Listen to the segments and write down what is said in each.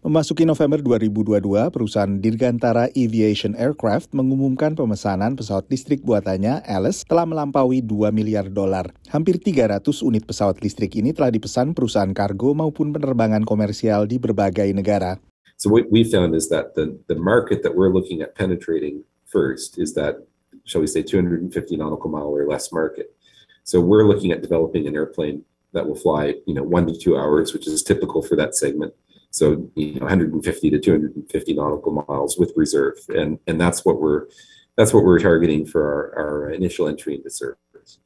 Memasuki November 2022, perusahaan Dirgantara Aviation Aircraft mengumumkan pemesanan pesawat listrik buatannya Alice telah melampaui 2 miliar dolar. Hampir 300 unit pesawat listrik ini telah dipesan perusahaan kargo maupun penerbangan komersial di berbagai negara. So what we found is that the the market that we're looking at penetrating first is that shall we say 250 nautical mile or less market. So we're looking at developing an airplane that will fly, you know, one to two hours, which is typical for that segment. So you know, 150 to 250 nautical miles with reserve, and and that's what we're that's what we're targeting for our, our initial entry into service.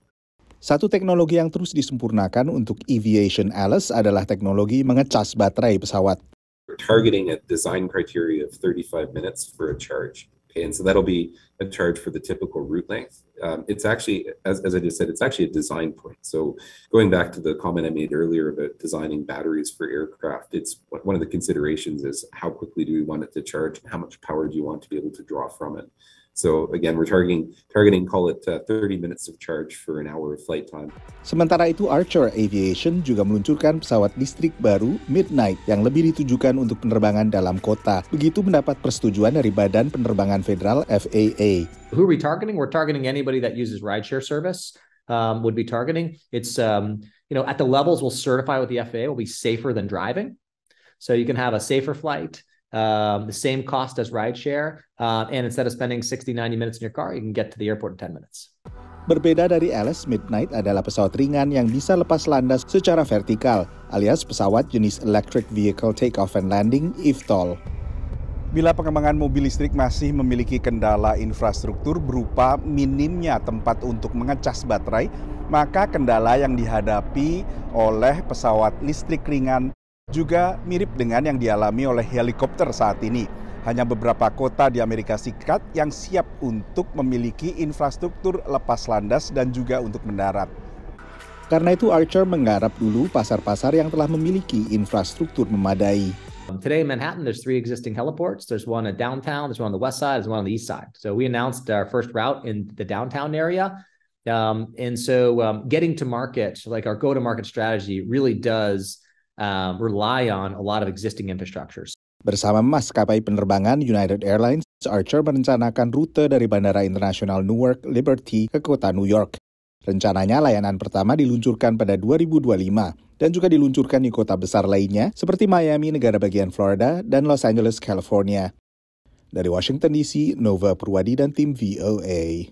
Satu teknologi yang terus disempurnakan untuk aviation Alice adalah teknologi mengecas baterai pesawat. We're targeting a design criteria of 35 minutes for a charge, okay, and so that'll be a charge for the typical route length. um, it's actually, as, as I just said, it's actually a design point. So going back to the comment I made earlier about designing batteries for aircraft, it's one of the considerations is how quickly do we want it to charge how much power do you want to be able to draw from it. So again, we're targeting targeting call it uh, 30 minutes of charge for an hour of flight time. Sementara itu Archer Aviation juga meluncurkan pesawat listrik baru Midnight yang lebih ditujukan untuk penerbangan dalam kota. Begitu mendapat persetujuan dari Badan Penerbangan Federal FAA. Who are we targeting? We're targeting any anybody that uses rideshare service um, would be targeting. It's um, you know at the levels we'll certify with the FAA will be safer than driving, so you can have a safer flight. Um, the same cost as rideshare, uh, and instead of spending 60, 90 minutes in your car, you can get to the airport in 10 minutes. Berbeda dari Alice, Midnight adalah pesawat ringan yang bisa lepas landas secara vertikal, alias pesawat jenis Electric Vehicle Takeoff and Landing, EVTOL. Bila pengembangan mobil listrik masih memiliki kendala infrastruktur berupa minimnya tempat untuk mengecas baterai, maka kendala yang dihadapi oleh pesawat listrik ringan juga mirip dengan yang dialami oleh helikopter saat ini. Hanya beberapa kota di Amerika Serikat yang siap untuk memiliki infrastruktur lepas landas dan juga untuk mendarat. Karena itu Archer menggarap dulu pasar-pasar yang telah memiliki infrastruktur memadai. Um, today in Manhattan, there's three existing heliports. There's one at downtown, there's one on the west side, there's one on the east side. So we announced our first route in the downtown area. Um, and so um, getting to market, like our go-to-market strategy really does um, rely on a lot of existing infrastructures. Bersama maskapai penerbangan United Airlines, Archer merencanakan rute dari Bandara Internasional Newark Liberty ke kota New York. Rencananya layanan pertama diluncurkan pada 2025 dan juga diluncurkan di kota besar lainnya seperti Miami, negara bagian Florida, dan Los Angeles, California. Dari Washington DC, Nova Purwadi dan tim VOA.